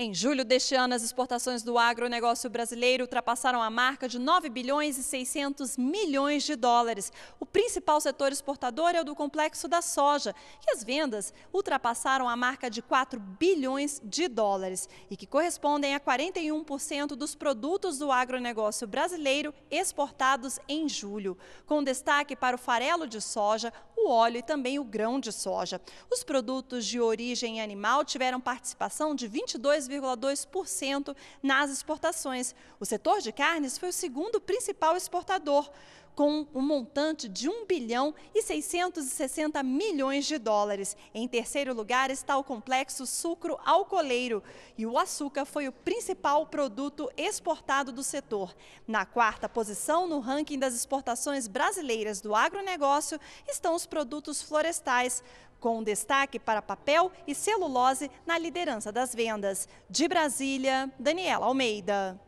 Em julho deste ano, as exportações do agronegócio brasileiro ultrapassaram a marca de 9 bilhões e 600 milhões de dólares. O principal setor exportador é o do complexo da soja, que as vendas ultrapassaram a marca de 4 bilhões de dólares e que correspondem a 41% dos produtos do agronegócio brasileiro exportados em julho, com destaque para o farelo de soja, o óleo e também o grão de soja. Os produtos de origem animal tiveram participação de 22 2,2% nas exportações. O setor de carnes foi o segundo principal exportador, com um montante de 1 bilhão e 660 milhões de dólares. Em terceiro lugar está o complexo sucro alcooleiro e o açúcar foi o principal produto exportado do setor. Na quarta posição no ranking das exportações brasileiras do agronegócio estão os produtos florestais, com destaque para papel e celulose na liderança das vendas. De Brasília, Daniela Almeida.